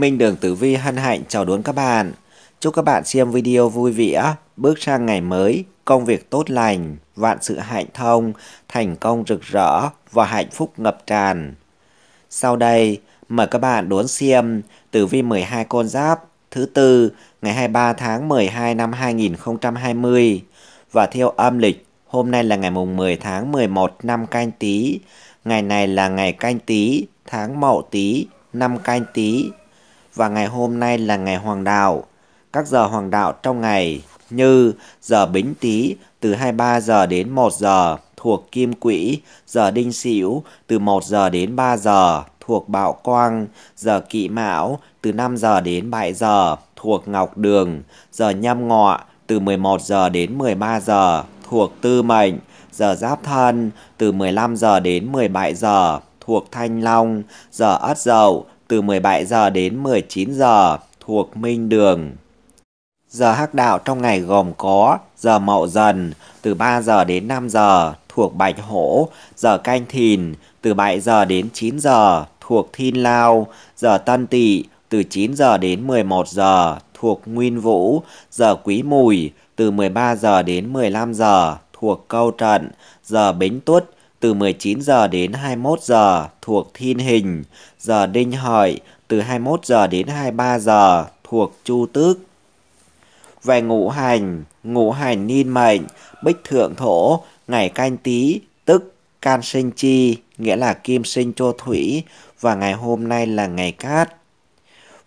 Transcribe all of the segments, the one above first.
Minh Đường Tử Vi hân hạnh chào đón các bạn. Chúc các bạn xem video vui vẻ, bước sang ngày mới, công việc tốt lành, vạn sự hạnh thông, thành công rực rỡ và hạnh phúc ngập tràn. Sau đây, mời các bạn đón xem Tử Vi 12 con giáp thứ tư ngày 23 tháng 12 năm 2020 và theo âm lịch hôm nay là ngày mùng 10 tháng 11 năm canh Tý. Ngày này là ngày canh Tý, tháng mậu Tý, năm canh Tý và ngày hôm nay là ngày hoàng đạo. Các giờ hoàng đạo trong ngày như giờ Bính Tý từ 23 giờ đến 1 giờ thuộc Kim Quỹ, giờ Đinh Sửu từ 1 giờ đến 3 giờ thuộc Bạo Quang, giờ Kỵ Mão từ 5 giờ đến 7 giờ thuộc Ngọc Đường, giờ Nhâm Ngọ từ 11 giờ đến 13 giờ thuộc Tư Mệnh, giờ Giáp Thân từ 15 giờ đến 17 giờ thuộc Thanh Long, giờ Ất Dậu từ 17 giờ đến 19 giờ thuộc Minh Đường. Giờ hắc đạo trong ngày gồm có giờ Mậu Dần từ 3 giờ đến 5 giờ thuộc Bạch Hổ, giờ Canh Thìn từ 7 giờ đến 9 giờ thuộc Thiên Lao, giờ Tân Tỵ từ 9 giờ đến 11 giờ thuộc Nguyên Vũ, giờ Quý Mùi từ 13 giờ đến 15 giờ thuộc Câu Trận, giờ Bính Tuất từ 19 giờ đến 21 giờ thuộc Thiên Hình, giờ Đinh Hợi từ 21 giờ đến 23 giờ thuộc Chu Tước. Về ngũ hành, ngũ hành niên mệnh, bích thượng thổ, ngày canh tí, tức can sinh chi, nghĩa là kim sinh cho thủy, và ngày hôm nay là ngày cát.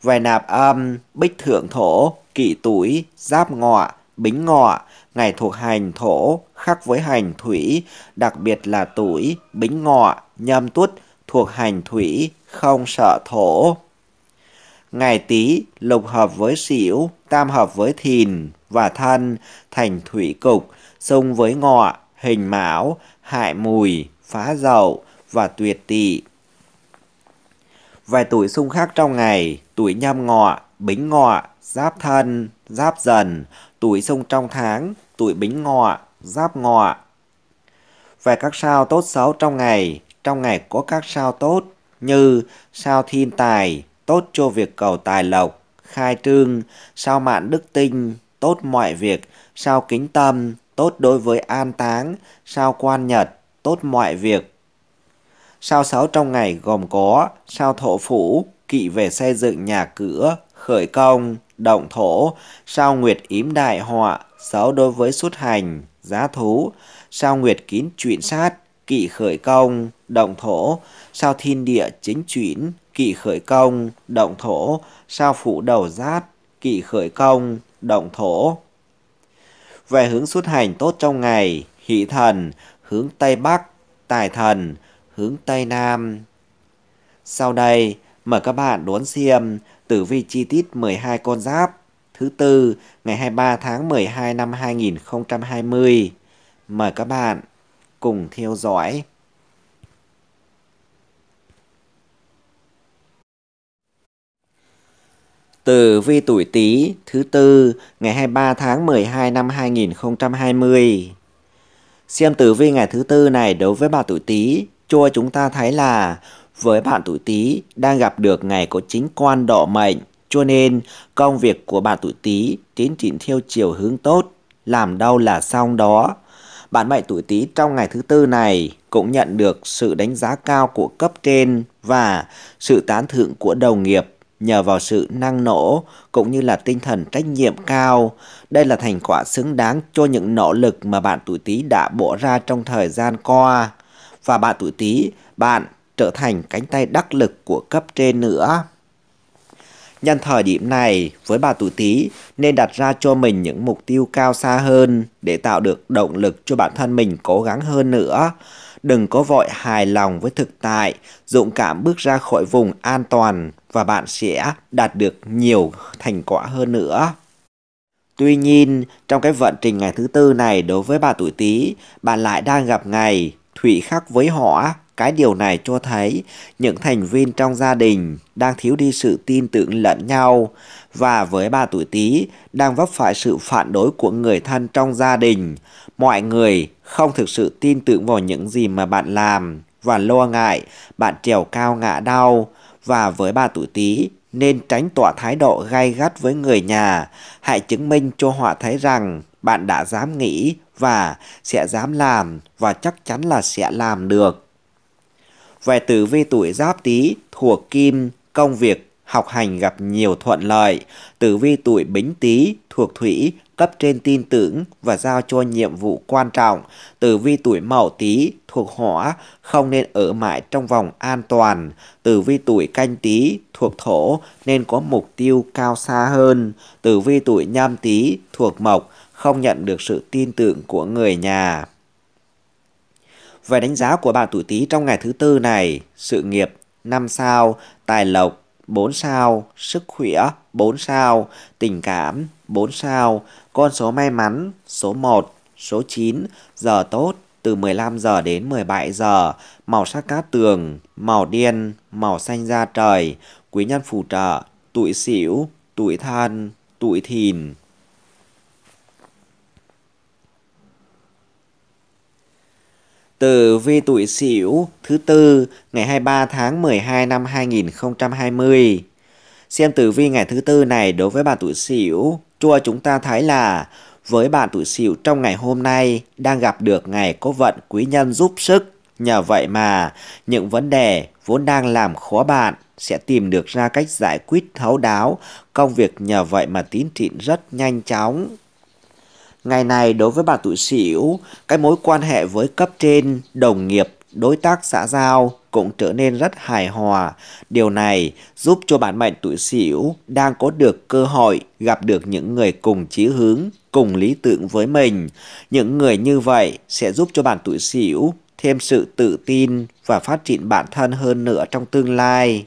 Về nạp âm, bích thượng thổ, kỵ tuổi, giáp ngọ, bính ngọ, ngày thuộc hành thổ, khắc với hành thủy, đặc biệt là tuổi, bính ngọ, nhâm tuất thuộc hành thủy, không sợ thổ. Ngày tý lục hợp với xỉu, tam hợp với thìn và thân, thành thủy cục, xung với ngọ, hình mão, hại mùi, phá dậu và tuyệt tỵ. Vài tuổi xung khắc trong ngày, tuổi nhâm ngọ, bính ngọ, giáp thân, giáp dần, tuổi xung trong tháng, tuổi bính ngọ, giáp ngọ. Về các sao tốt xấu trong ngày, trong ngày có các sao tốt như sao thiên tài, tốt cho việc cầu tài lộc, khai trương, sao mạng đức tinh, tốt mọi việc, sao kính tâm, tốt đối với an táng, sao quan nhật, tốt mọi việc. Sao xấu trong ngày gồm có sao thổ phủ, kỵ về xây dựng nhà cửa, khởi công, động thổ, sao nguyệt yếm đại họa, 6 đối với xuất hành, giá thú, sao nguyệt kín chuyển sát, kỵ khởi công, động thổ, sao thiên địa chính chuyển, kỵ khởi công, động thổ, sao phụ đầu Giáp, kỵ khởi công, động thổ. Về hướng xuất hành tốt trong ngày, hỷ thần, hướng Tây Bắc, tài thần, hướng Tây Nam. Sau đây, mời các bạn đốn xem tử vi chi tiết 12 con giáp thứ tư ngày 23 tháng 12 năm 2020. Mời các bạn cùng theo dõi. Tử vi tuổi Tý thứ tư ngày 23 tháng 12 năm 2020. Xem tử vi ngày thứ tư này đối với bạn tuổi Tý, cho chúng ta thấy là với bạn tuổi Tý đang gặp được ngày có chính quan độ mệnh cho nên, công việc của bạn tuổi Tý tiến triển theo chiều hướng tốt, làm đâu là xong đó. Bạn mệnh tuổi Tý trong ngày thứ tư này cũng nhận được sự đánh giá cao của cấp trên và sự tán thưởng của đồng nghiệp nhờ vào sự năng nổ cũng như là tinh thần trách nhiệm cao. Đây là thành quả xứng đáng cho những nỗ lực mà bạn tuổi Tý đã bỏ ra trong thời gian qua. Và bạn tuổi Tý, bạn trở thành cánh tay đắc lực của cấp trên nữa. Nhân thời điểm này, với bà tuổi Tý nên đặt ra cho mình những mục tiêu cao xa hơn để tạo được động lực cho bản thân mình cố gắng hơn nữa. Đừng có vội hài lòng với thực tại, dũng cảm bước ra khỏi vùng an toàn và bạn sẽ đạt được nhiều thành quả hơn nữa. Tuy nhiên, trong cái vận trình ngày thứ tư này đối với bà tuổi Tý, bạn lại đang gặp ngày thủy khắc với hỏa cái điều này cho thấy những thành viên trong gia đình đang thiếu đi sự tin tưởng lẫn nhau và với ba tuổi Tý đang vấp phải sự phản đối của người thân trong gia đình. Mọi người không thực sự tin tưởng vào những gì mà bạn làm và lo ngại bạn trèo cao ngã đau và với ba tuổi Tý nên tránh tỏ thái độ gay gắt với người nhà, hãy chứng minh cho họ thấy rằng bạn đã dám nghĩ và sẽ dám làm và chắc chắn là sẽ làm được về tử vi tuổi giáp tý thuộc kim, công việc, học hành gặp nhiều thuận lợi. Tử vi tuổi bính tý thuộc thủy, cấp trên tin tưởng và giao cho nhiệm vụ quan trọng. Tử vi tuổi mậu tý thuộc hỏa, không nên ở mãi trong vòng an toàn. Tử vi tuổi canh tý thuộc thổ nên có mục tiêu cao xa hơn. Tử vi tuổi nhâm tý thuộc mộc, không nhận được sự tin tưởng của người nhà. Về đánh giá của bạn tuổi Tý trong ngày thứ tư này, sự nghiệp 5 sao, tài lộc 4 sao, sức khỏe 4 sao, tình cảm 4 sao, con số may mắn số 1, số 9, giờ tốt từ 15 giờ đến 17 giờ, màu sắc cát tường, màu đen, màu xanh da trời, quý nhân phù trợ, tuổi sửu, tuổi thân, tuổi thìn. Tử vi tuổi Sửu thứ tư ngày 23 tháng 12 năm 2020. Xem tử vi ngày thứ tư này đối với bạn tuổi Sửu, cho chúng ta thấy là với bạn tuổi Sửu trong ngày hôm nay đang gặp được ngày có vận quý nhân giúp sức. Nhờ vậy mà những vấn đề vốn đang làm khó bạn sẽ tìm được ra cách giải quyết thấu đáo, công việc nhờ vậy mà tiến triển rất nhanh chóng. Ngày này đối với bà tuổi sửu, cái mối quan hệ với cấp trên, đồng nghiệp, đối tác xã giao cũng trở nên rất hài hòa. Điều này giúp cho bản mệnh tuổi Sửu đang có được cơ hội gặp được những người cùng chí hướng, cùng lý tưởng với mình. Những người như vậy sẽ giúp cho bản tuổi Sửu thêm sự tự tin và phát triển bản thân hơn nữa trong tương lai.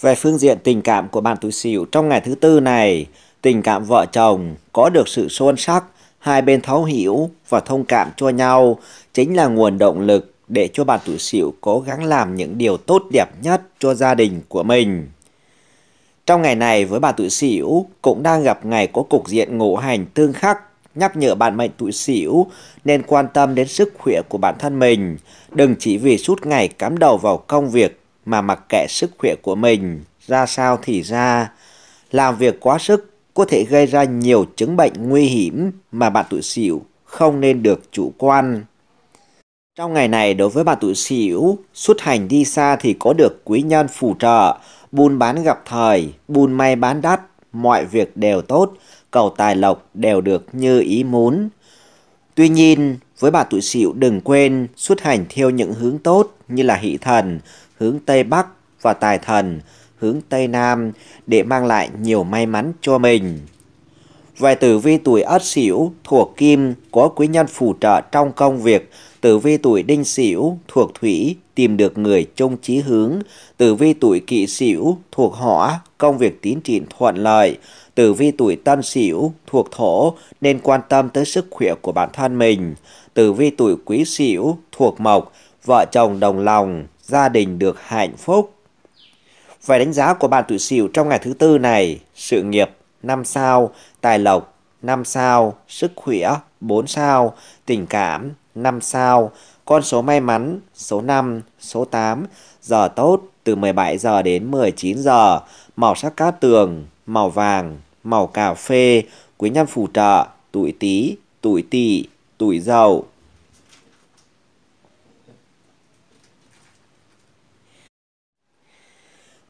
Về phương diện tình cảm của bạn tuổi Sửu trong ngày thứ tư này, tình cảm vợ chồng có được sự son sắc, hai bên thấu hiểu và thông cảm cho nhau chính là nguồn động lực để cho bà tuổi xỉu cố gắng làm những điều tốt đẹp nhất cho gia đình của mình. Trong ngày này với bà tuổi xỉu cũng đang gặp ngày có cục diện ngũ hành tương khắc nhắc nhở bạn mệnh tuổi xỉu nên quan tâm đến sức khỏe của bản thân mình. Đừng chỉ vì suốt ngày cắm đầu vào công việc mà mặc kệ sức khỏe của mình ra sao thì ra. Làm việc quá sức có thể gây ra nhiều chứng bệnh nguy hiểm mà bạn tuổi sửu không nên được chủ quan. Trong ngày này đối với bạn tuổi sửu xuất hành đi xa thì có được quý nhân phù trợ, buôn bán gặp thời, buôn may bán đắt, mọi việc đều tốt, cầu tài lộc đều được như ý muốn. Tuy nhiên, với bạn tuổi sửu đừng quên xuất hành theo những hướng tốt như là hỷ thần, hướng Tây Bắc và tài thần, hướng Tây Nam để mang lại nhiều may mắn cho mình. Vài tử vi tuổi Ất Sửu thuộc Kim có quý nhân phù trợ trong công việc, tử vi tuổi Đinh Sửu thuộc Thủy tìm được người chung chí hướng, tử vi tuổi Kỷ Sửu thuộc Hỏa công việc tiến triển thuận lợi, tử vi tuổi Tân Sửu thuộc Thổ nên quan tâm tới sức khỏe của bản thân mình, tử vi tuổi Quý Sửu thuộc Mộc vợ chồng đồng lòng, gia đình được hạnh phúc. Về đánh giá của bạn tuổi Sửu trong ngày thứ tư này, sự nghiệp 5 sao, tài lộc 5 sao, sức khỏe 4 sao, tình cảm 5 sao, con số may mắn số 5, số 8, giờ tốt từ 17 giờ đến 19 giờ, màu sắc cát tường, màu vàng, màu cà phê, quý nhân phù trợ, tuổi Tý, tuổi Tỵ, tuổi Dậu.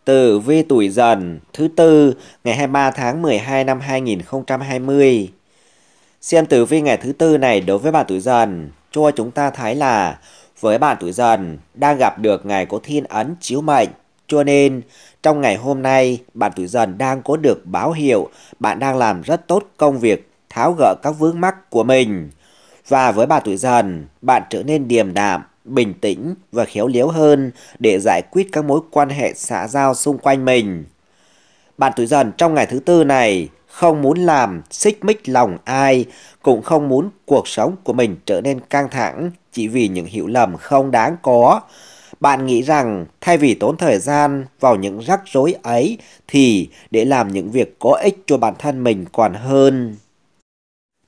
tử vi tuổi dần thứ tư ngày 23 tháng 12 năm 2020. Xem tử vi ngày thứ tư này đối với bạn tuổi dần, cho chúng ta thấy là với bạn tuổi dần đang gặp được ngày có thiên ấn chiếu mệnh. Cho nên, trong ngày hôm nay, bạn tuổi dần đang có được báo hiệu bạn đang làm rất tốt công việc tháo gỡ các vướng mắc của mình. Và với bạn tuổi dần, bạn trở nên điềm đạm, bình tĩnh và khéo léo hơn để giải quyết các mối quan hệ xã giao xung quanh mình. Bạn tuổi dần trong ngày thứ tư này không muốn làm xích mích lòng ai, cũng không muốn cuộc sống của mình trở nên căng thẳng chỉ vì những hiểu lầm không đáng có. Bạn nghĩ rằng thay vì tốn thời gian vào những rắc rối ấy thì để làm những việc có ích cho bản thân mình còn hơn.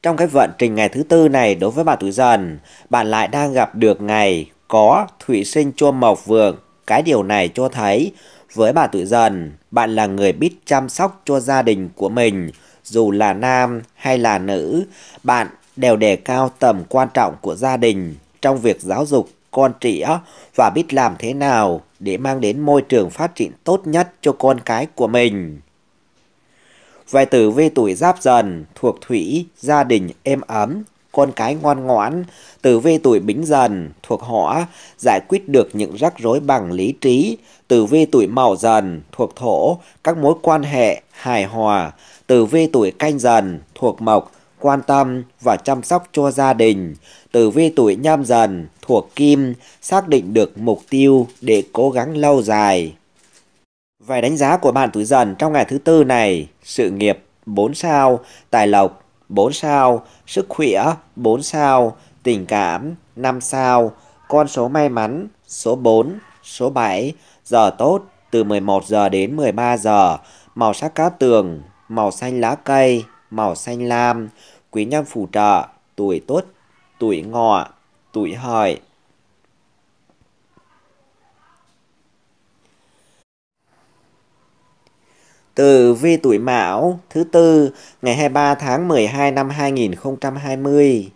Trong cái vận trình ngày thứ tư này đối với bạn tuổi dần, bạn lại đang gặp được ngày có thủy sinh chua mộc vượng. Cái điều này cho thấy với bạn tuổi dần, bạn là người biết chăm sóc cho gia đình của mình, dù là nam hay là nữ, bạn đều đề cao tầm quan trọng của gia đình trong việc giáo dục con trẻ và biết làm thế nào để mang đến môi trường phát triển tốt nhất cho con cái của mình. Về tử về tuổi giáp dần, thuộc thủy, gia đình êm ấm, con cái ngoan ngoãn, tử vi tuổi bính dần, thuộc hỏa, giải quyết được những rắc rối bằng lý trí, tử vi tuổi mậu dần, thuộc thổ, các mối quan hệ, hài hòa, tử vi tuổi canh dần, thuộc mộc, quan tâm và chăm sóc cho gia đình, tử vi tuổi nhâm dần, thuộc kim, xác định được mục tiêu để cố gắng lâu dài. Vài đánh giá của bạn tuổi dần trong ngày thứ tư này, sự nghiệp 4 sao, tài lộc 4 sao, sức khỏe 4 sao, tình cảm 5 sao, con số may mắn số 4, số 7, giờ tốt từ 11 giờ đến 13 giờ, màu sắc cá tường, màu xanh lá cây, màu xanh lam, quý nhân phù trợ, tuổi tốt tuổi ngọ, tuổi hợi. Tử vi tuổi Mão thứ tư ngày 23 tháng 12 năm 2020.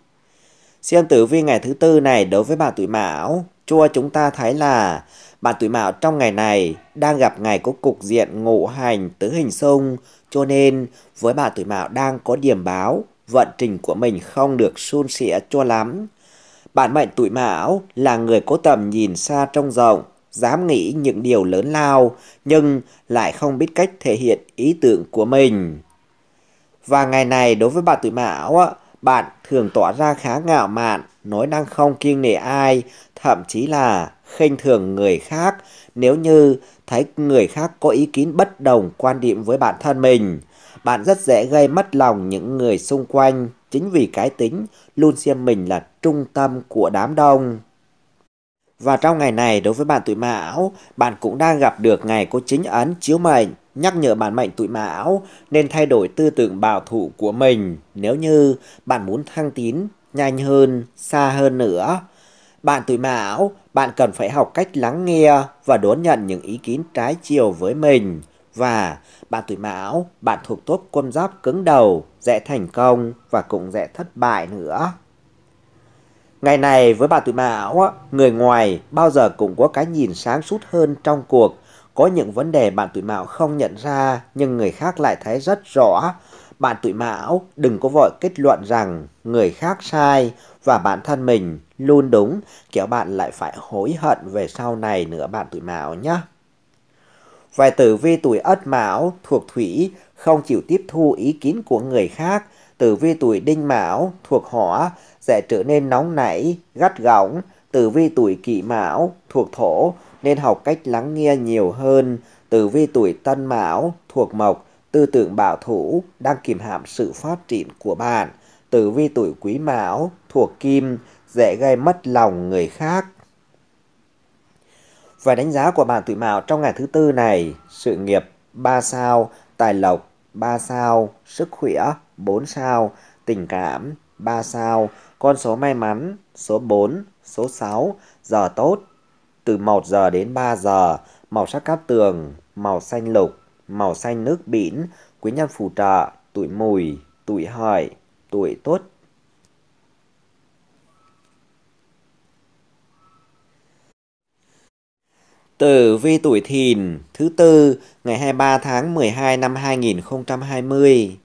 Xem tử vi ngày thứ tư này đối với bạn tuổi Mão, chua chúng ta thấy là bạn tuổi Mão trong ngày này đang gặp ngày có cục diện ngũ hành tứ hình xung, cho nên với bạn tuổi Mão đang có điểm báo vận trình của mình không được suôn sẻ cho lắm. Bạn mệnh tuổi Mão là người có tầm nhìn xa trong rộng, dám nghĩ những điều lớn lao, nhưng lại không biết cách thể hiện ý tưởng của mình. Và ngày này đối với bạn tuổi mão, bạn thường tỏ ra khá ngạo mạn, nói năng không kiêng nể ai, thậm chí là khinh thường người khác nếu như thấy người khác có ý kiến bất đồng quan điểm với bản thân mình. Bạn rất dễ gây mất lòng những người xung quanh chính vì cái tính luôn xem mình là trung tâm của đám đông. Và trong ngày này đối với bạn tuổi mão, bạn cũng đang gặp được ngày có chính ấn chiếu mệnh, nhắc nhở bạn mệnh tuổi mão nên thay đổi tư tưởng bảo thủ của mình nếu như bạn muốn thăng tín nhanh hơn, xa hơn nữa. Bạn tuổi mão, bạn cần phải học cách lắng nghe và đón nhận những ý kiến trái chiều với mình. Và bạn tuổi mão, bạn thuộc tốt quân giáp cứng đầu, dễ thành công và cũng dễ thất bại nữa. Ngày này với bà tuổi mão, người ngoài bao giờ cũng có cái nhìn sáng suốt hơn trong cuộc. Có những vấn đề bạn tuổi mão không nhận ra nhưng người khác lại thấy rất rõ. Bạn tuổi mão đừng có vội kết luận rằng người khác sai và bản thân mình luôn đúng, kéo bạn lại phải hối hận về sau này nữa bạn tuổi mão nhé. Vài tử vi tuổi ất mão thuộc thủy không chịu tiếp thu ý kiến của người khác tử vi tuổi đinh mão thuộc hỏa sẽ trở nên nóng nảy, gắt gỏng, tử vi tuổi kỷ mão thuộc thổ nên học cách lắng nghe nhiều hơn, tử vi tuổi tân mão thuộc mộc tư tưởng bảo thủ đang kìm hãm sự phát triển của bạn, tử vi tuổi quý mão thuộc kim dễ gây mất lòng người khác. Và đánh giá của bạn tuổi mão trong ngày thứ tư này, sự nghiệp 3 sao, tài lộc 3 sao, sức khỏe 4 sao, tình cảm 3 sao, con số may mắn số 4, số 6, giờ tốt. Từ 1 giờ đến 3 giờ, màu sắc cát tường, màu xanh lục, màu xanh nước biển, quý nhân phù trợ, tuổi mùi, tuổi hợi, tuổi tốt. Tử vi tuổi thìn thứ tư ngày 23 tháng 12 năm 2020.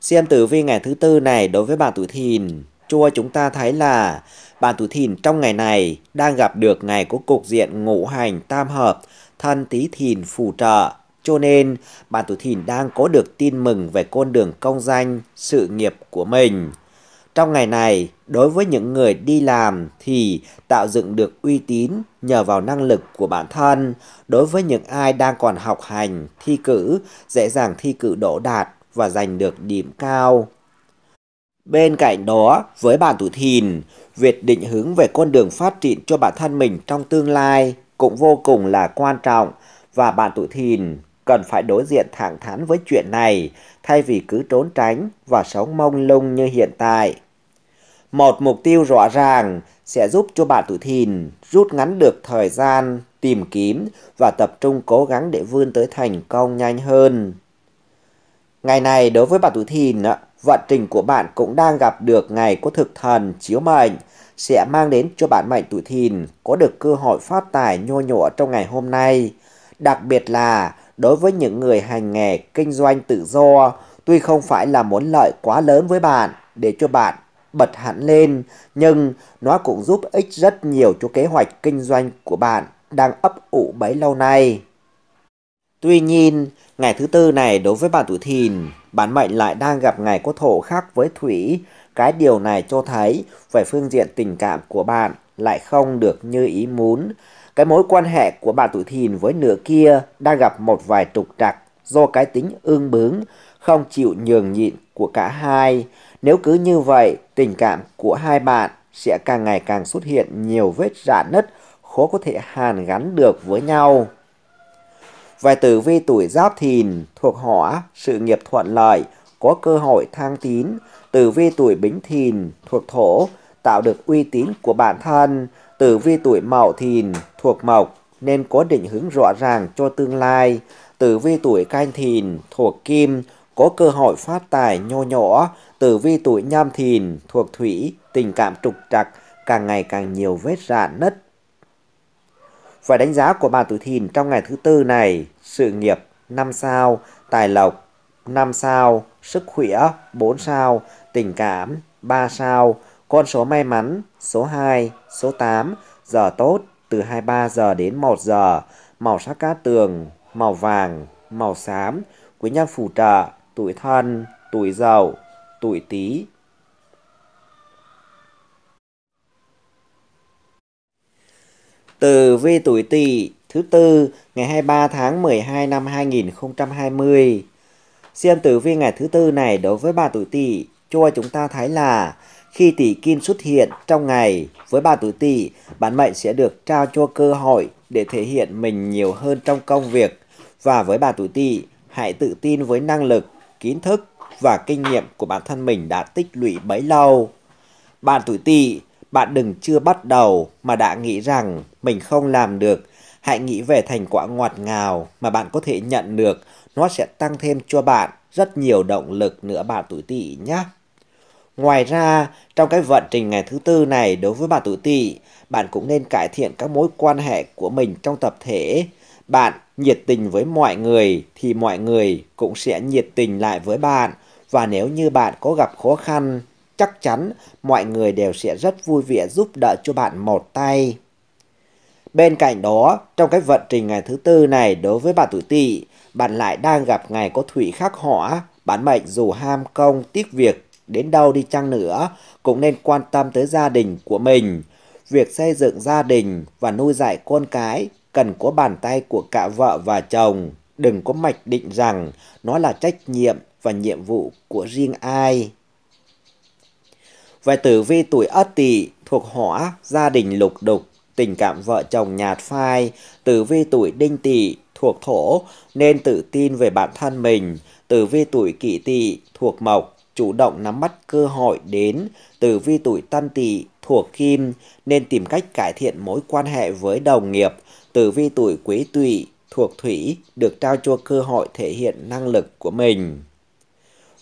Xem tử vi ngày thứ tư này đối với bạn tuổi thìn, cho chúng ta thấy là bạn tuổi thìn trong ngày này đang gặp được ngày của cục diện ngũ hành tam hợp, thân tí thìn phù trợ. Cho nên, bạn tuổi thìn đang có được tin mừng về con đường công danh, sự nghiệp của mình. Trong ngày này, đối với những người đi làm thì tạo dựng được uy tín nhờ vào năng lực của bản thân. Đối với những ai đang còn học hành, thi cử, dễ dàng thi cử đỗ đạt và giành được điểm cao. Bên cạnh đó, với bạn tuổi thìn, việc định hướng về con đường phát triển cho bản thân mình trong tương lai cũng vô cùng là quan trọng và bạn tuổi thìn cần phải đối diện thẳng thắn với chuyện này thay vì cứ trốn tránh và sống mông lung như hiện tại. Một mục tiêu rõ ràng sẽ giúp cho bạn tuổi thìn rút ngắn được thời gian tìm kiếm và tập trung cố gắng để vươn tới thành công nhanh hơn. Ngày này đối với bạn tuổi thìn, vận trình của bạn cũng đang gặp được ngày của thực thần chiếu mệnh sẽ mang đến cho bạn mệnh tuổi thìn có được cơ hội phát tài nhô nhộ trong ngày hôm nay. Đặc biệt là đối với những người hành nghề kinh doanh tự do tuy không phải là muốn lợi quá lớn với bạn để cho bạn bật hẳn lên nhưng nó cũng giúp ích rất nhiều cho kế hoạch kinh doanh của bạn đang ấp ủ bấy lâu nay. Tuy nhiên, ngày thứ tư này đối với bạn tuổi thìn, bản mệnh lại đang gặp ngày có thổ khác với thủy. Cái điều này cho thấy về phương diện tình cảm của bạn lại không được như ý muốn. Cái mối quan hệ của bà tuổi thìn với nửa kia đang gặp một vài trục trặc do cái tính ương bướng, không chịu nhường nhịn của cả hai. Nếu cứ như vậy, tình cảm của hai bạn sẽ càng ngày càng xuất hiện nhiều vết rạn nứt, khó có thể hàn gắn được với nhau. vài tử vi tuổi giáp thìn, thuộc hỏa, sự nghiệp thuận lợi, có cơ hội thăng tín. Tử vi tuổi bính thìn, thuộc thổ, tạo được uy tín của bản thân. Tử vi tuổi mậu Thìn thuộc Mộc nên có định hướng rõ ràng cho tương lai. Tử vi tuổi Canh Thìn thuộc Kim có cơ hội phát tài nho nhỏ. Tử vi tuổi Nhâm Thìn thuộc Thủy tình cảm trục trặc càng ngày càng nhiều vết rạn nứt. Và đánh giá của bà tuổi Thìn trong ngày thứ tư này, sự nghiệp 5 sao, tài lộc 5 sao, sức khỏe 4 sao, tình cảm 3 sao, con số may mắn, số 2, số 8, giờ tốt từ 23 giờ đến 1 giờ, màu sắc cát tường, màu vàng, màu xám, quý nhân phù trợ, tuổi thân, tuổi giàu tuổi tý. Từ vi tuổi tỵ thứ tư ngày 23 tháng 12 năm 2020. Xem tử vi ngày thứ tư này đối với bà tuổi tỵ cho chúng ta thấy là khi tỷ kim xuất hiện trong ngày với bà tuổi tỵ, bản mệnh sẽ được trao cho cơ hội để thể hiện mình nhiều hơn trong công việc. Và với bà tuổi tỵ, hãy tự tin với năng lực, kiến thức và kinh nghiệm của bản thân mình đã tích lũy bấy lâu. Bạn tuổi tỵ, bạn đừng chưa bắt đầu mà đã nghĩ rằng mình không làm được. Hãy nghĩ về thành quả ngọt ngào mà bạn có thể nhận được. Nó sẽ tăng thêm cho bạn rất nhiều động lực nữa bạn tuổi tỵ nhé. Ngoài ra, trong cái vận trình ngày thứ tư này đối với bạn tuổi tỵ, bạn cũng nên cải thiện các mối quan hệ của mình trong tập thể. Bạn nhiệt tình với mọi người thì mọi người cũng sẽ nhiệt tình lại với bạn và nếu như bạn có gặp khó khăn, chắc chắn mọi người đều sẽ rất vui vẻ giúp đỡ cho bạn một tay. Bên cạnh đó, trong cái vận trình ngày thứ tư này đối với bạn tuổi tỵ, bạn lại đang gặp ngày có thủy khắc hỏa, bản mệnh dù ham công, tiếc việc đến đâu đi chăng nữa cũng nên quan tâm tới gia đình của mình. Việc xây dựng gia đình và nuôi dạy con cái cần có bàn tay của cả vợ và chồng, đừng có mạch định rằng nó là trách nhiệm và nhiệm vụ của riêng ai. Về tử vi tuổi Ất Tỵ thuộc hỏa, gia đình lục đục, tình cảm vợ chồng nhạt phai, tử vi tuổi Đinh Tỵ thuộc thổ nên tự tin về bản thân mình, tử vi tuổi Kỷ Tỵ thuộc mộc chủ động nắm bắt cơ hội đến từ vi tuổi tân tỵ thuộc kim nên tìm cách cải thiện mối quan hệ với đồng nghiệp từ vi tuổi quý tỵ thuộc thủy được trao cho cơ hội thể hiện năng lực của mình.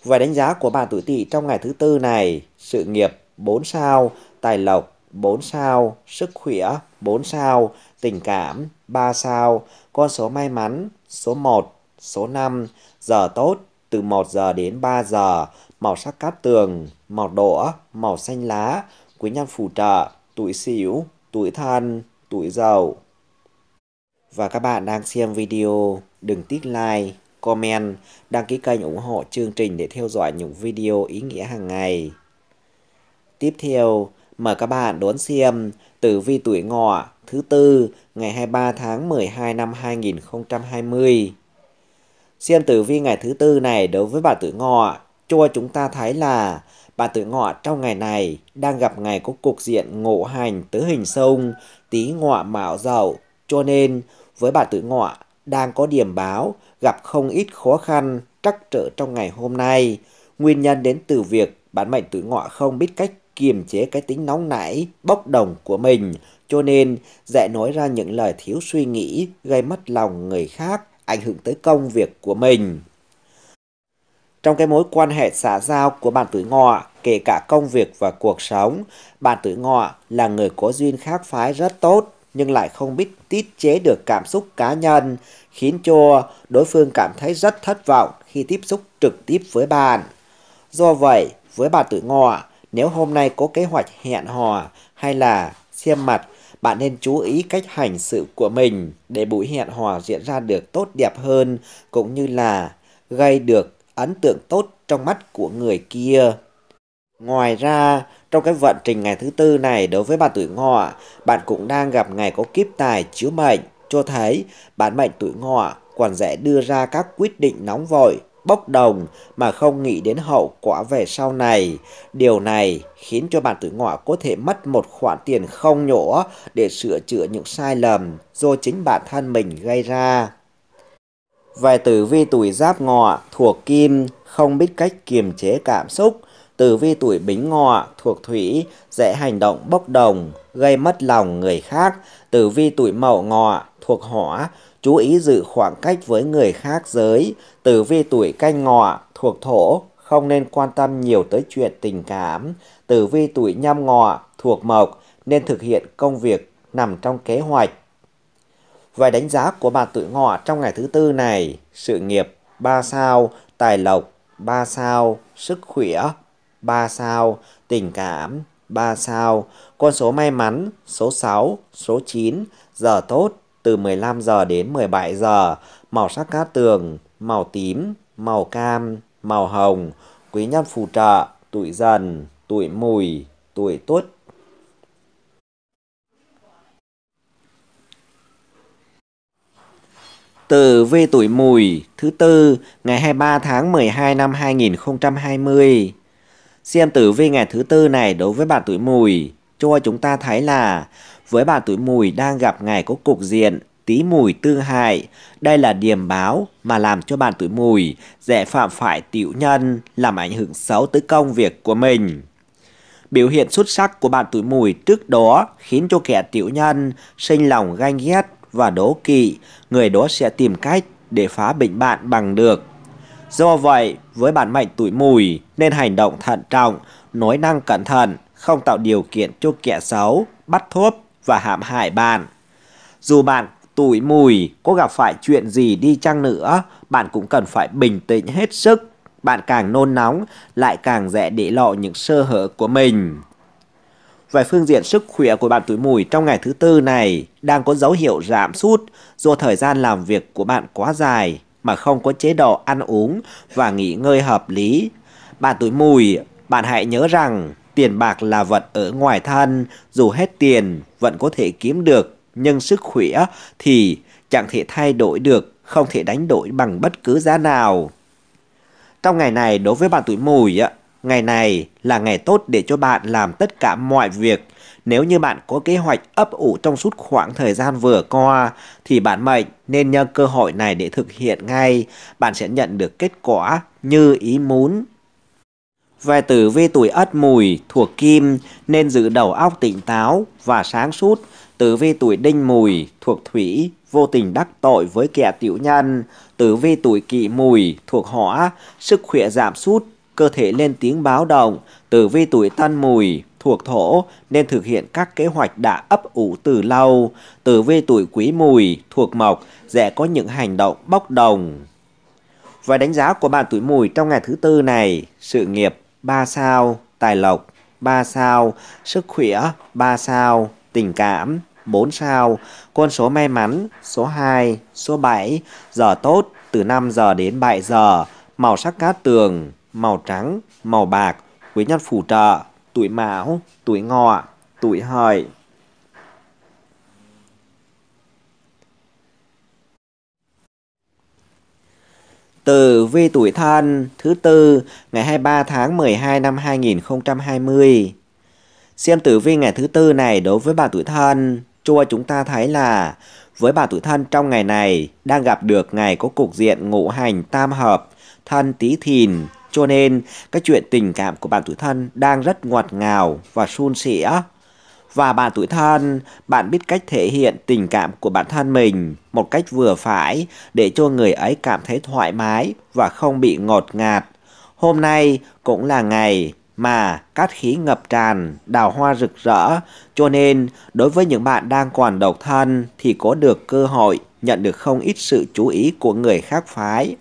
Và đánh giá của bạn tuổi tỵ trong ngày thứ tư này, sự nghiệp 4 sao, tài lộc 4 sao, sức khỏe 4 sao, tình cảm 3 sao, con số may mắn số 1, số 5, giờ tốt từ 1 giờ đến 3 giờ, màu sắc cát tường, màu đỏ, màu xanh lá, quý nhân phù trợ, tuổi sửu, tuổi thân, tuổi dậu. Và các bạn đang xem video, đừng tích like, comment, đăng ký kênh ủng hộ chương trình để theo dõi những video ý nghĩa hàng ngày. Tiếp theo, mời các bạn đón xem tử vi tuổi ngọ thứ tư ngày 23 tháng 12 năm 2020. Xem tử vi ngày thứ tư này đối với bà tuổi ngọ cho chúng ta thấy là bà tuổi ngọ trong ngày này đang gặp ngày có cục diện ngộ hành tứ hình sông, tý ngọ mạo dậu, cho nên với bà tuổi ngọ đang có điểm báo gặp không ít khó khăn, trắc trở trong ngày hôm nay. Nguyên nhân đến từ việc bản mệnh tuổi ngọ không biết cách kiềm chế cái tính nóng nảy, bốc đồng của mình, cho nên dễ nói ra những lời thiếu suy nghĩ, gây mất lòng người khác, ảnh hưởng tới công việc của mình. Trong cái mối quan hệ xã giao của bạn tuổi ngọ, kể cả công việc và cuộc sống, bạn tuổi ngọ là người có duyên khác phái rất tốt nhưng lại không biết tiết chế được cảm xúc cá nhân, khiến cho đối phương cảm thấy rất thất vọng khi tiếp xúc trực tiếp với bạn. Do vậy, với bạn tuổi ngọ, nếu hôm nay có kế hoạch hẹn hò hay là xem mặt, bạn nên chú ý cách hành sự của mình để buổi hẹn hò diễn ra được tốt đẹp hơn cũng như là gây được ấn tượng tốt trong mắt của người kia. Ngoài ra, trong cái vận trình ngày thứ tư này đối với bạn tuổi ngọ, bạn cũng đang gặp ngày có kiếp tài chiếu mệnh, cho thấy bản mệnh tuổi ngọ còn dễ đưa ra các quyết định nóng vội, bốc đồng mà không nghĩ đến hậu quả về sau này. Điều này khiến cho bạn tuổi ngọ có thể mất một khoản tiền không nhỏ để sửa chữa những sai lầm do chính bản thân mình gây ra. Vài tử vi tuổi giáp ngọ thuộc kim, không biết cách kiềm chế cảm xúc. Tử vi tuổi bính ngọ thuộc thủy, dễ hành động bốc đồng, gây mất lòng người khác. Tử vi tuổi mậu ngọ thuộc hỏa, chú ý giữ khoảng cách với người khác giới. Tử vi tuổi canh ngọ thuộc thổ, không nên quan tâm nhiều tới chuyện tình cảm. Tử vi tuổi nhâm ngọ thuộc mộc, nên thực hiện công việc nằm trong kế hoạch Vài đánh giá của bà tuổi ngọ trong ngày thứ tư này, sự nghiệp 3 sao, tài lộc 3 sao, sức khỏe 3 sao, tình cảm 3 sao, con số may mắn số 6, số 9, giờ tốt từ 15 giờ đến 17 giờ, màu sắc cát tường, màu tím, màu cam, màu hồng, quý nhân phù trợ, tuổi dần, tuổi mùi, tuổi tuất tử về tuổi mùi thứ tư ngày 23 tháng 12 năm 2020. Xem tử vi ngày thứ tư này đối với bạn tuổi mùi cho chúng ta thấy là với bạn tuổi mùi đang gặp ngày có cục diện tí mùi tương hại. Đây là điềm báo mà làm cho bạn tuổi mùi dễ phạm phải tiểu nhân làm ảnh hưởng xấu tới công việc của mình. Biểu hiện xuất sắc của bạn tuổi mùi trước đó khiến cho kẻ tiểu nhân sinh lòng ganh ghét và đố kỵ, người đó sẽ tìm cách để phá bệnh bạn bằng được. Do vậy, với bản mệnh tuổi mùi nên hành động thận trọng, nói năng cẩn thận, không tạo điều kiện cho kẻ xấu, bắt thốp và hãm hại bạn. Dù bạn tuổi mùi có gặp phải chuyện gì đi chăng nữa, bạn cũng cần phải bình tĩnh hết sức. Bạn càng nôn nóng, lại càng dễ để lộ những sơ hở của mình. Về phương diện sức khỏe của bạn tuổi mùi trong ngày thứ tư này đang có dấu hiệu giảm sút do thời gian làm việc của bạn quá dài mà không có chế độ ăn uống và nghỉ ngơi hợp lý. Bạn tuổi mùi, bạn hãy nhớ rằng tiền bạc là vật ở ngoài thân, dù hết tiền vẫn có thể kiếm được, nhưng sức khỏe thì chẳng thể thay đổi được, không thể đánh đổi bằng bất cứ giá nào. Trong ngày này đối với bạn tuổi mùi Ngày này là ngày tốt để cho bạn làm tất cả mọi việc. Nếu như bạn có kế hoạch ấp ủ trong suốt khoảng thời gian vừa qua, thì bản mệnh nên nhân cơ hội này để thực hiện ngay. Bạn sẽ nhận được kết quả như ý muốn. Về tử vi tuổi ất mùi thuộc kim nên giữ đầu óc tỉnh táo và sáng suốt. Tử vi tuổi đinh mùi thuộc thủy vô tình đắc tội với kẻ tiểu nhân. Tử vi tuổi kỷ mùi thuộc hỏa sức khỏe giảm sút cơ thể lên tiếng báo động, tử vi tuổi tan mùi, thuộc thổ nên thực hiện các kế hoạch đã ấp ủ từ lâu. Tử vi tuổi quý mùi, thuộc mộc, dễ có những hành động bốc đồng. Và đánh giá của bạn tuổi mùi trong ngày thứ tư này, sự nghiệp 3 sao, tài lộc 3 sao, sức khỏe 3 sao, tình cảm 4 sao, con số may mắn số 2, số 7, giờ tốt từ 5 giờ đến 7 giờ, màu sắc cát tường màu trắng, màu bạc, quý nhân phù trợ, tuổi mão, tuổi ngọ, tuổi hợi. Tử vi tuổi thân thứ tư ngày 23 tháng 12 năm 2020. Xem tử vi ngày thứ tư này đối với bà tuổi thân, cho chúng ta thấy là với bà tuổi thân trong ngày này đang gặp được ngày có cục diện ngũ hành tam hợp thân tí thìn cho nên, cái chuyện tình cảm của bạn tuổi thân đang rất ngọt ngào và suôn sẻ. Và bạn tuổi thân, bạn biết cách thể hiện tình cảm của bản thân mình một cách vừa phải để cho người ấy cảm thấy thoải mái và không bị ngọt ngạt. Hôm nay cũng là ngày mà cát khí ngập tràn, đào hoa rực rỡ. Cho nên, đối với những bạn đang còn độc thân thì có được cơ hội nhận được không ít sự chú ý của người khác phái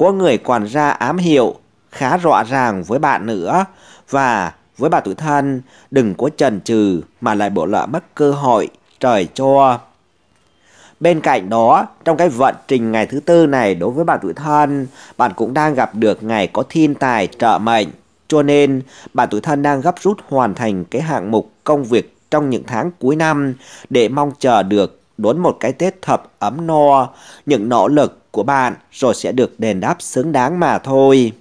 của người còn ra ám hiệu khá rõ ràng với bạn nữa và với bà tuổi thân đừng có chần chừ mà lại bỏ lỡ mất cơ hội trời cho bên cạnh đó trong cái vận trình ngày thứ tư này đối với bà tuổi thân bạn cũng đang gặp được ngày có thiên tài trợ mệnh cho nên bà tuổi thân đang gấp rút hoàn thành cái hạng mục công việc trong những tháng cuối năm để mong chờ được đón một cái tết thập ấm no những nỗ lực của bạn rồi sẽ được đền đáp xứng đáng mà thôi.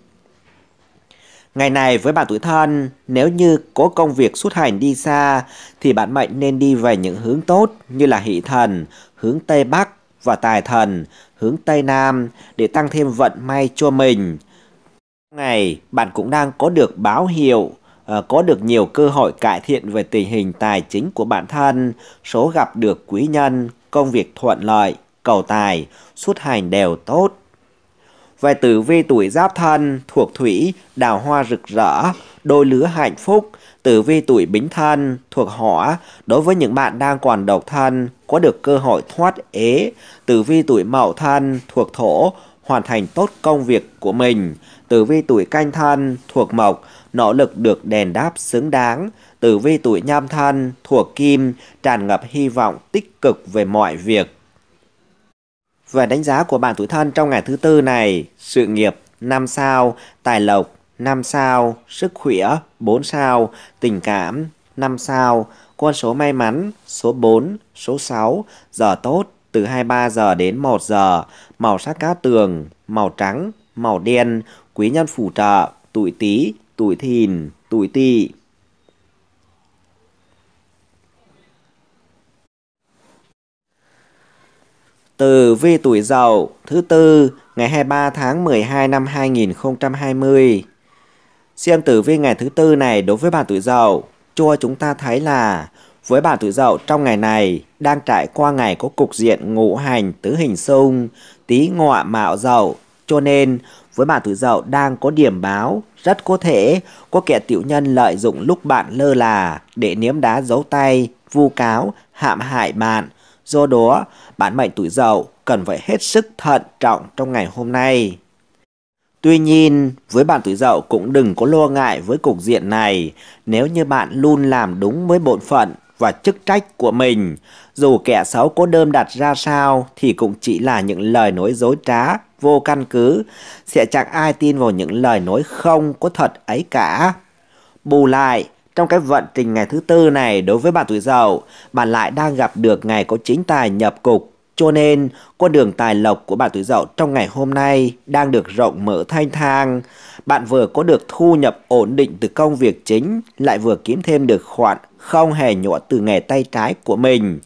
Ngày này với bạn tuổi thân, nếu như có công việc xuất hành đi xa thì bạn mệnh nên đi về những hướng tốt như là hỷ thần, hướng Tây Bắc và tài thần, hướng Tây Nam để tăng thêm vận may cho mình. Ngày bạn cũng đang có được báo hiệu ờ, có được nhiều cơ hội cải thiện về tình hình tài chính của bản thân, số gặp được quý nhân, công việc thuận lợi, cầu tài, xuất hành đều tốt. Về tử vi tuổi giáp thân, thuộc thủy, đào hoa rực rỡ, đôi lứa hạnh phúc, tử vi tuổi bính thân, thuộc hỏa, đối với những bạn đang còn độc thân, có được cơ hội thoát ế, tử vi tuổi mậu thân, thuộc thổ, hoàn thành tốt công việc của mình, tử vi tuổi canh thân, thuộc mộc, nỗ lực được đền đáp xứng đáng, tử vi tuổi nhâm thân, thuộc kim, tràn ngập hy vọng tích cực về mọi việc. Và đánh giá của bạn tuổi thân trong ngày thứ tư này, sự nghiệp 5 sao, tài lộc 5 sao, sức khỏe 4 sao, tình cảm 5 sao, con số may mắn số 4, số 6, giờ tốt từ 23 giờ đến 1 giờ, màu sắc cát tường, màu trắng, màu đen, quý nhân phù trợ, tuổi tí, tuổi thìn, tuổi tỵ. từ vi tuổi Dậu thứ tư ngày 23 tháng 12 năm 2020. Xem tử vi ngày thứ tư này đối với bạn tuổi Dậu, cho chúng ta thấy là với bạn tuổi Dậu trong ngày này đang trải qua ngày có cục diện ngũ hành tứ hình xung, tý ngọ mạo Dậu, cho nên với bạn tuổi Dậu đang có điểm báo rất có thể có kẻ tiểu nhân lợi dụng lúc bạn lơ là để niếm đá giấu tay, vu cáo, hãm hại bạn Do đó, bạn mệnh tuổi dậu cần phải hết sức thận trọng trong ngày hôm nay. Tuy nhiên, với bạn tuổi dậu cũng đừng có lo ngại với cục diện này nếu như bạn luôn làm đúng với bổn phận và chức trách của mình. Dù kẻ xấu có đơm đặt ra sao thì cũng chỉ là những lời nói dối trá, vô căn cứ, sẽ chẳng ai tin vào những lời nói không có thật ấy cả. Bù lại, trong cái vận trình ngày thứ tư này đối với bạn tuổi dậu, bạn lại đang gặp được ngày có chính tài nhập cục. Cho nên, con đường tài lộc của bạn tuổi dậu trong ngày hôm nay đang được rộng mở thanh thang. Bạn vừa có được thu nhập ổn định từ công việc chính, lại vừa kiếm thêm được khoản không hề nhỏ từ nghề tay trái của mình.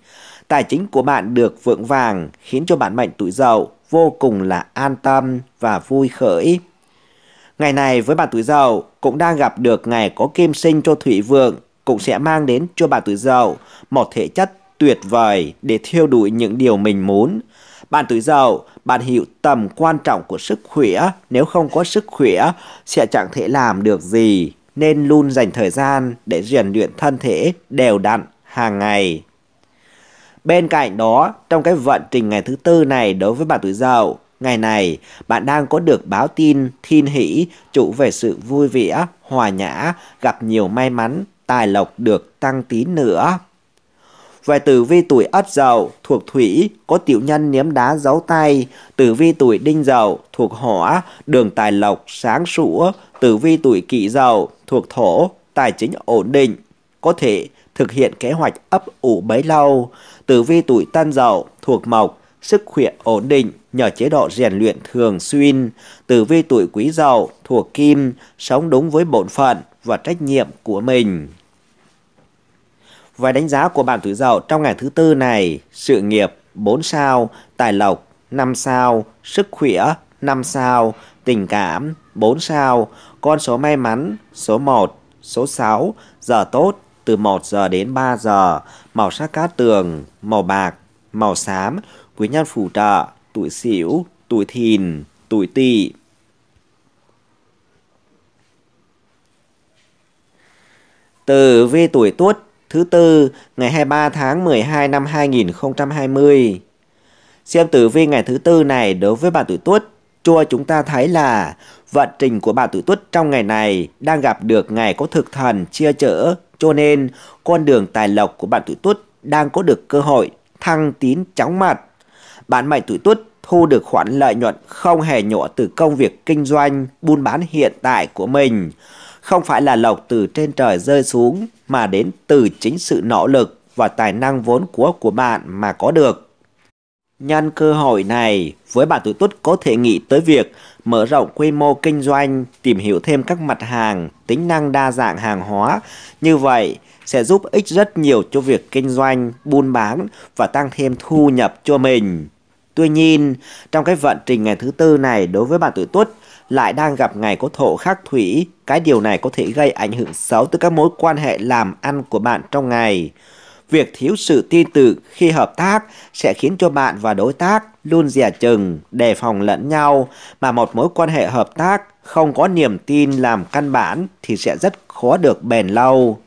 Tài chính của bạn được vượng vàng khiến cho bạn mệnh tuổi dậu vô cùng là an tâm và vui khởi. Ngày này với bà tuổi dậu cũng đang gặp được ngày có kim sinh cho thủy vượng cũng sẽ mang đến cho bà tuổi dậu một thể chất tuyệt vời để theo đuổi những điều mình muốn. Bạn tuổi dậu, bạn hiểu tầm quan trọng của sức khỏe, nếu không có sức khỏe sẽ chẳng thể làm được gì, nên luôn dành thời gian để rèn luyện thân thể đều đặn hàng ngày. Bên cạnh đó, trong cái vận trình ngày thứ tư này đối với bạn tuổi dậu, Ngày này, bạn đang có được báo tin, thiên hỷ, chủ về sự vui vẻ, hòa nhã, gặp nhiều may mắn, tài lộc được tăng tí nữa. Về tử vi tuổi ất dậu thuộc thủy có tiểu nhân ném đá giấu tay, tử vi tuổi đinh dậu thuộc hỏa, đường tài lộc sáng sủa, tử vi tuổi kỷ dậu thuộc thổ, tài chính ổn định, có thể thực hiện kế hoạch ấp ủ bấy lâu. Tử vi tuổi tân dậu thuộc mộc, sức khỏe ổn định nhờ chế độ rèn luyện thường xuyên, từ vi tuổi quý dậu thuộc kim, sống đúng với bổn phận và trách nhiệm của mình. Và đánh giá của bạn tuổi dậu trong ngày thứ tư này, sự nghiệp 4 sao, tài lộc 5 sao, sức khỏe 5 sao, tình cảm 4 sao, con số may mắn số 1, số 6, giờ tốt từ 1 giờ đến 3 giờ, màu sắc cát tường, màu bạc, màu xám, quý nhân phù trợ, tuổi sửu, tuổi thìn, tuổi tỵ. từ vi tuổi Tuất thứ tư ngày 23 tháng 12 năm 2020. Xem tử vi ngày thứ tư này đối với bạn tuổi Tuất, cho chúng ta thấy là vận trình của bạn tuổi Tuất trong ngày này đang gặp được ngày có thực thần chia chở, cho nên con đường tài lộc của bạn tuổi Tuất đang có được cơ hội thăng tín chóng mặt. Bán mày tuổi tuất thu được khoản lợi nhuận không hề nhỏ từ công việc kinh doanh, buôn bán hiện tại của mình. Không phải là lộc từ trên trời rơi xuống mà đến từ chính sự nỗ lực và tài năng vốn của của bạn mà có được. Nhân cơ hội này, với bạn tuổi tuất có thể nghĩ tới việc mở rộng quy mô kinh doanh, tìm hiểu thêm các mặt hàng, tính năng đa dạng hàng hóa. Như vậy, sẽ giúp ích rất nhiều cho việc kinh doanh, buôn bán và tăng thêm thu nhập cho mình. Tuy nhiên, trong cái vận trình ngày thứ tư này đối với bạn tuổi tuất lại đang gặp ngày có thổ khắc thủy, cái điều này có thể gây ảnh hưởng xấu tới các mối quan hệ làm ăn của bạn trong ngày. Việc thiếu sự tin tưởng khi hợp tác sẽ khiến cho bạn và đối tác luôn dè chừng, đề phòng lẫn nhau mà một mối quan hệ hợp tác không có niềm tin làm căn bản thì sẽ rất khó được bền lâu.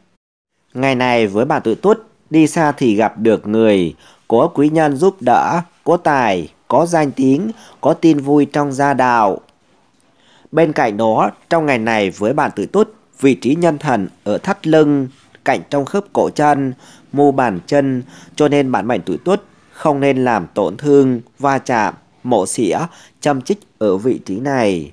Ngày này với bạn tuổi tuất đi xa thì gặp được người, có quý nhân giúp đỡ, có tài, có danh tiếng, có tin vui trong gia đạo. Bên cạnh đó, trong ngày này với bản tử tút, vị trí nhân thần ở thắt lưng, cạnh trong khớp cổ chân, mu bàn chân, cho nên bản mệnh tuổi tuất không nên làm tổn thương, va chạm, mổ xỉa, châm chích ở vị trí này.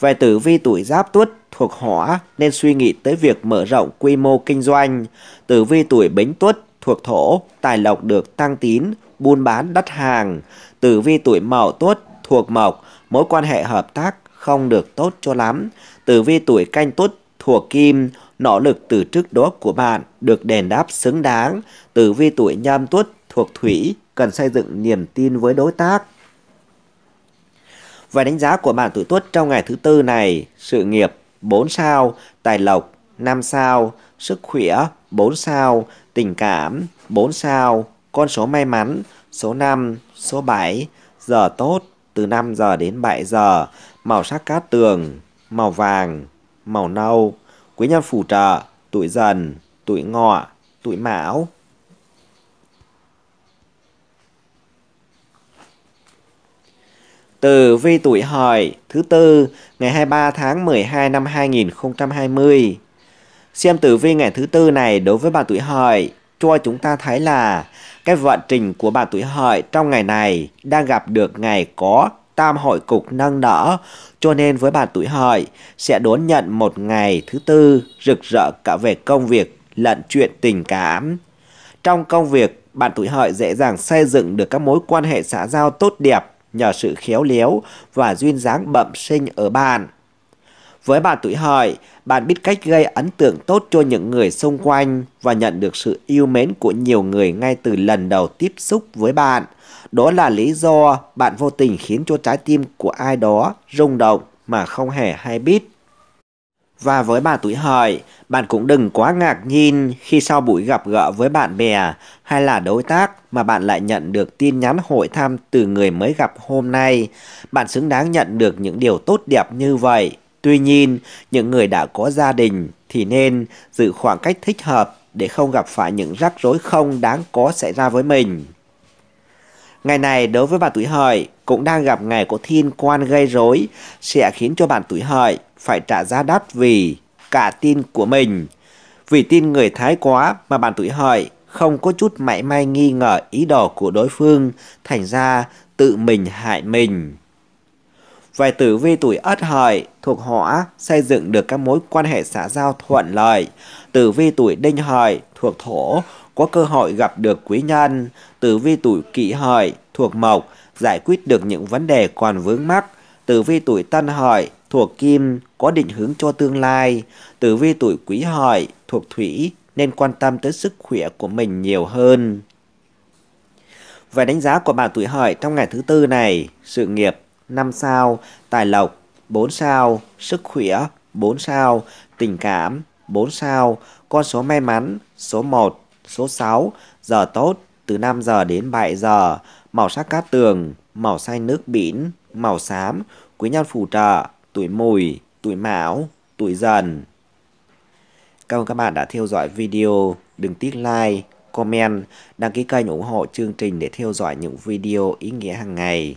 Về tử vi tuổi giáp tuất thuộc hỏa nên suy nghĩ tới việc mở rộng quy mô kinh doanh. Tử vi tuổi bính tuất thuộc thổ, tài lộc được tăng tín, buôn bán đắt hàng, tử vi tuổi mậu tuất thuộc mộc, mối quan hệ hợp tác không được tốt cho lắm, tử vi tuổi canh tuất thuộc kim, nỗ lực từ trước đó của bạn được đền đáp xứng đáng, tử vi tuổi nhâm tuất thuộc thủy, cần xây dựng niềm tin với đối tác. Và đánh giá của bạn tuổi tuất trong ngày thứ tư này, sự nghiệp 4 sao, tài lộc 5 sao, sức khỏe 4 sao, tình cảm, 4 sao, con số may mắn, số 5, số 7, giờ tốt, từ 5 giờ đến 7 giờ, màu sắc cát tường, màu vàng, màu nâu, quý nhân phù trợ, tuổi dần, tuổi ngọ, tuổi mão. từ vi tuổi hợi thứ tư ngày 23 tháng 12 năm 2020. Xem tử vi ngày thứ tư này đối với bạn tuổi hợi cho chúng ta thấy là cái vận trình của bạn tuổi hợi trong ngày này đang gặp được ngày có tam hội cục nâng đỡ cho nên với bạn tuổi hợi sẽ đón nhận một ngày thứ tư rực rỡ cả về công việc lẫn chuyện tình cảm. Trong công việc, bạn tuổi hợi dễ dàng xây dựng được các mối quan hệ xã giao tốt đẹp nhờ sự khéo léo và duyên dáng bẩm sinh ở bạn. Với bạn tuổi hợi, bạn biết cách gây ấn tượng tốt cho những người xung quanh và nhận được sự yêu mến của nhiều người ngay từ lần đầu tiếp xúc với bạn. Đó là lý do bạn vô tình khiến cho trái tim của ai đó rung động mà không hề hay biết. Và với bạn tuổi hợi, bạn cũng đừng quá ngạc nhiên khi sau buổi gặp gỡ với bạn bè hay là đối tác mà bạn lại nhận được tin nhắn hội thăm từ người mới gặp hôm nay. Bạn xứng đáng nhận được những điều tốt đẹp như vậy Tuy nhiên, những người đã có gia đình thì nên giữ khoảng cách thích hợp để không gặp phải những rắc rối không đáng có xảy ra với mình. Ngày này đối với bạn tuổi hợi cũng đang gặp ngày có thiên quan gây rối sẽ khiến cho bạn tuổi hợi phải trả giá đắt vì cả tin của mình. Vì tin người thái quá mà bạn tuổi hợi không có chút mảy may nghi ngờ ý đồ của đối phương, thành ra tự mình hại mình về tử vi tuổi ất hợi thuộc hỏa xây dựng được các mối quan hệ xã giao thuận lợi. Tử vi tuổi đinh hợi thuộc thổ có cơ hội gặp được quý nhân. Tử vi tuổi kỷ hợi thuộc mộc giải quyết được những vấn đề còn vướng mắc. Tử vi tuổi tân hợi thuộc kim có định hướng cho tương lai. Tử vi tuổi quý hợi thuộc thủy nên quan tâm tới sức khỏe của mình nhiều hơn. Về đánh giá của bạn tuổi hợi trong ngày thứ tư này, sự nghiệp 5 sao, tài lộc 4 sao, sức khỏe 4 sao, tình cảm 4 sao, con số may mắn số 1, số 6, giờ tốt từ 5 giờ đến 7 giờ, màu sắc cát tường, màu xanh nước biển, màu xám, quý nhân phù trợ, tuổi mùi, tuổi mão, tuổi dần. Cảm ơn các bạn đã theo dõi video, đừng tiếc like, comment, đăng ký kênh ủng hộ chương trình để theo dõi những video ý nghĩa hàng ngày.